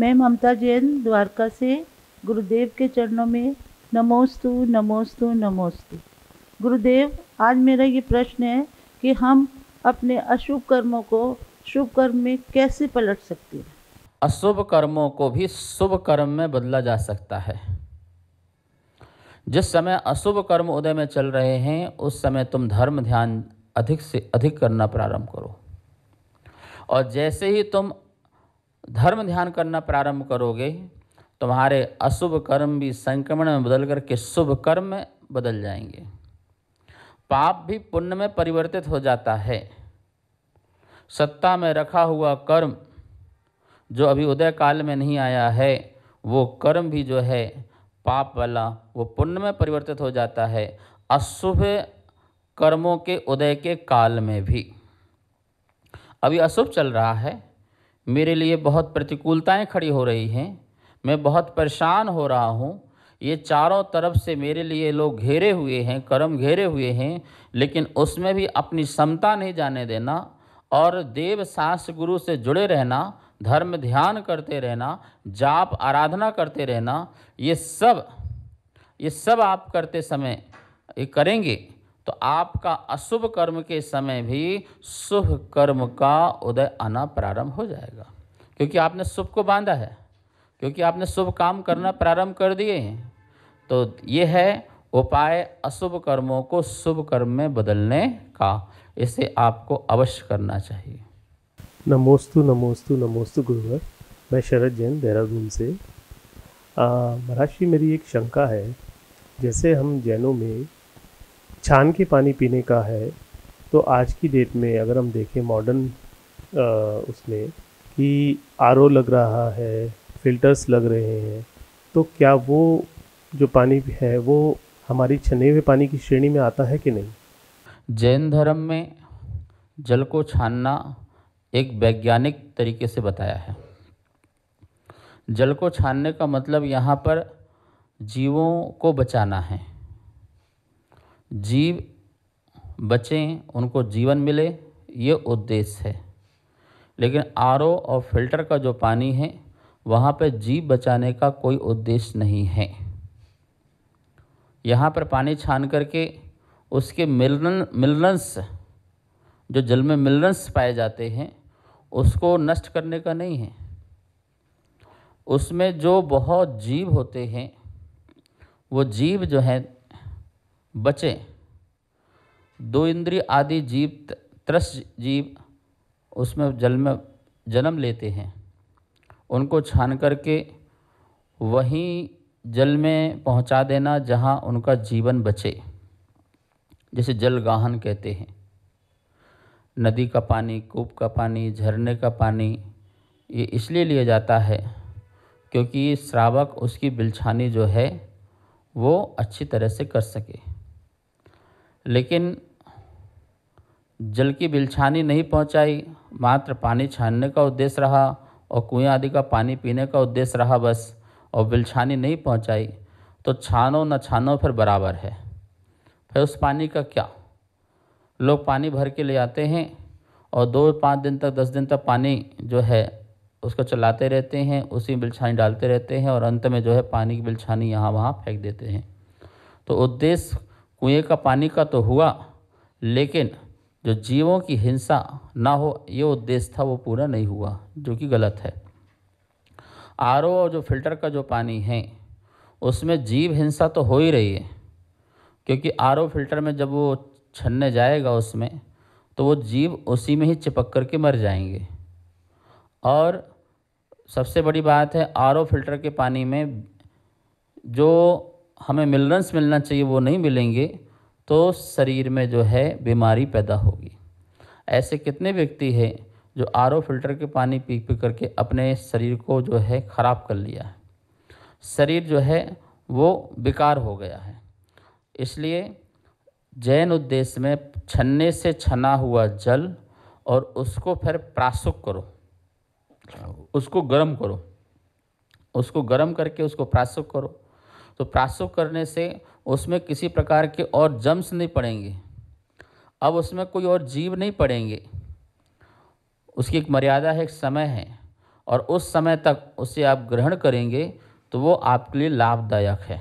मैं ममता जैन द्वारका से गुरुदेव के चरणों में नमोस्तु नमोस्तु नमोस्तु गुरुदेव आज मेरा ये प्रश्न है कि हम अपने अशुभ कर्मों को शुभ कर्म में कैसे पलट सकते हैं अशुभ कर्मों को भी शुभ कर्म में बदला जा सकता है जिस समय अशुभ कर्म उदय में चल रहे हैं उस समय तुम धर्म ध्यान अधिक से अधिक करना प्रारंभ करो और जैसे ही तुम धर्म ध्यान करना प्रारंभ करोगे तुम्हारे अशुभ कर्म भी संक्रमण में बदल करके शुभ कर्म में बदल जाएंगे पाप भी पुण्य में परिवर्तित हो जाता है सत्ता में रखा हुआ कर्म जो अभी उदय काल में नहीं आया है वो कर्म भी जो है पाप वाला वो पुण्य में परिवर्तित हो जाता है अशुभ कर्मों के उदय के काल में भी अभी अशुभ चल रहा है मेरे लिए बहुत प्रतिकूलताएं खड़ी हो रही हैं मैं बहुत परेशान हो रहा हूँ ये चारों तरफ से मेरे लिए लोग घेरे हुए हैं कर्म घेरे हुए हैं लेकिन उसमें भी अपनी क्षमता नहीं जाने देना और देव सास गुरु से जुड़े रहना धर्म ध्यान करते रहना जाप आराधना करते रहना ये सब ये सब आप करते समय ये करेंगे तो आपका अशुभ कर्म के समय भी शुभ कर्म का उदय आना प्रारंभ हो जाएगा क्योंकि आपने शुभ को बांधा है क्योंकि आपने शुभ काम करना प्रारंभ कर दिए हैं तो ये है उपाय अशुभ कर्मों को शुभ कर्म में बदलने का इसे आपको अवश्य करना चाहिए नमोस्तु नमोस्तु नमोस्तु गुरुवर मैं शरद जैन देहरादून से महाराष्ट्र मेरी एक शंका है जैसे हम जैनों में छान के पानी पीने का है तो आज की डेट में अगर हम देखें मॉडर्न उसमें कि आर लग रहा है फ़िल्टर्स लग रहे हैं तो क्या वो जो पानी है वो हमारी छने हुए पानी की श्रेणी में आता है कि नहीं जैन धर्म में जल को छानना एक वैज्ञानिक तरीके से बताया है जल को छानने का मतलब यहाँ पर जीवों को बचाना है जीव बचें उनको जीवन मिले ये उद्देश्य है लेकिन आर और फिल्टर का जो पानी है वहाँ पर जीव बचाने का कोई उद्देश्य नहीं है यहाँ पर पानी छान करके उसके मिलन मिलनस जो जल में मिलनस पाए जाते हैं उसको नष्ट करने का नहीं है उसमें जो बहुत जीव होते हैं वो जीव जो हैं बचे दो इंद्रिय आदि जीव त्रस जीव उसमें जल में जन्म लेते हैं उनको छान करके वहीं जल में पहुंचा देना जहां उनका जीवन बचे जल जलगाहन कहते हैं नदी का पानी कूप का पानी झरने का पानी ये इसलिए लिया जाता है क्योंकि श्रावक उसकी बिलछानी जो है वो अच्छी तरह से कर सके लेकिन जल की बिलछानी नहीं पहुंचाई मात्र पानी छानने का उद्देश्य रहा और कुएं आदि का पानी पीने का उद्देश्य रहा बस और बिलछानी नहीं पहुंचाई तो छानो न छानो फिर बराबर है फिर उस पानी का क्या लोग पानी भर के ले आते हैं और दो पाँच दिन तक दस दिन तक पानी जो है उसको चलाते रहते हैं उसी बिलछानी डालते रहते हैं और अंत में जो है पानी की बिलछानी यहाँ वहाँ फेंक देते हैं तो उद्देश्य कुएँ का पानी का तो हुआ लेकिन जो जीवों की हिंसा ना हो ये उद्देश्य था वो पूरा नहीं हुआ जो कि गलत है आर और जो फिल्टर का जो पानी है उसमें जीव हिंसा तो हो ही रही है क्योंकि आर फिल्टर में जब वो छनने जाएगा उसमें तो वो जीव उसी में ही चिपक कर के मर जाएंगे और सबसे बड़ी बात है आर फिल्टर के पानी में जो हमें मिलरन्स मिलना चाहिए वो नहीं मिलेंगे तो शरीर में जो है बीमारी पैदा होगी ऐसे कितने व्यक्ति हैं जो आर फिल्टर के पानी पी पी करके अपने शरीर को जो है ख़राब कर लिया है शरीर जो है वो बेकार हो गया है इसलिए जैन उद्देश्य में छन्ने से छना हुआ जल और उसको फिर प्रासुक करो उसको गर्म करो उसको गर्म करके उसको प्रासुक करो तो प्रासव करने से उसमें किसी प्रकार के और जम्स नहीं पड़ेंगे अब उसमें कोई और जीव नहीं पड़ेंगे उसकी एक मर्यादा है एक समय है और उस समय तक उसे आप ग्रहण करेंगे तो वो आपके लिए लाभदायक है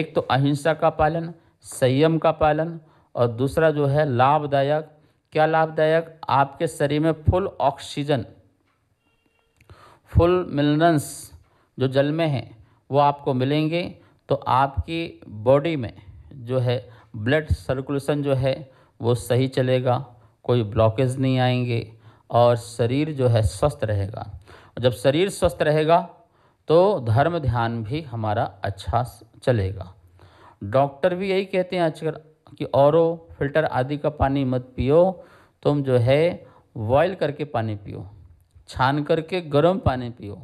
एक तो अहिंसा का पालन संयम का पालन और दूसरा जो है लाभदायक क्या लाभदायक आपके शरीर में फुल ऑक्सीजन फुल मिनरल्स जो जल में हैं वो आपको मिलेंगे तो आपकी बॉडी में जो है ब्लड सर्कुलेशन जो है वो सही चलेगा कोई ब्लॉकेज नहीं आएंगे और शरीर जो है स्वस्थ रहेगा जब शरीर स्वस्थ रहेगा तो धर्म ध्यान भी हमारा अच्छा चलेगा डॉक्टर भी यही कहते हैं आजकल कि और फिल्टर आदि का पानी मत पियो तुम जो है बॉयल करके पानी पियो छान करके गर्म पानी पियो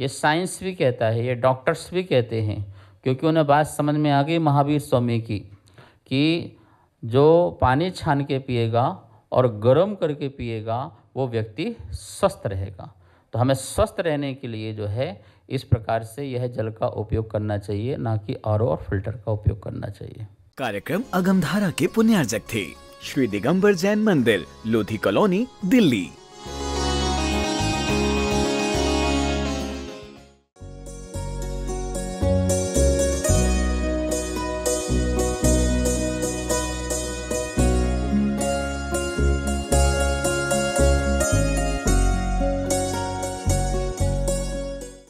ये साइंस भी कहता है ये डॉक्टर्स भी कहते हैं क्योंकि उन्हें बात समझ में आ गई महावीर स्वामी की कि जो पानी छान के पिएगा और गर्म करके पिएगा वो व्यक्ति स्वस्थ रहेगा तो हमें स्वस्थ रहने के लिए जो है इस प्रकार से यह जल का उपयोग करना चाहिए ना कि आर और फिल्टर का उपयोग करना चाहिए कार्यक्रम अगमधारा के पुण्यार्जक थे श्री दिगंबर जैन मंदिर लोधी कॉलोनी दिल्ली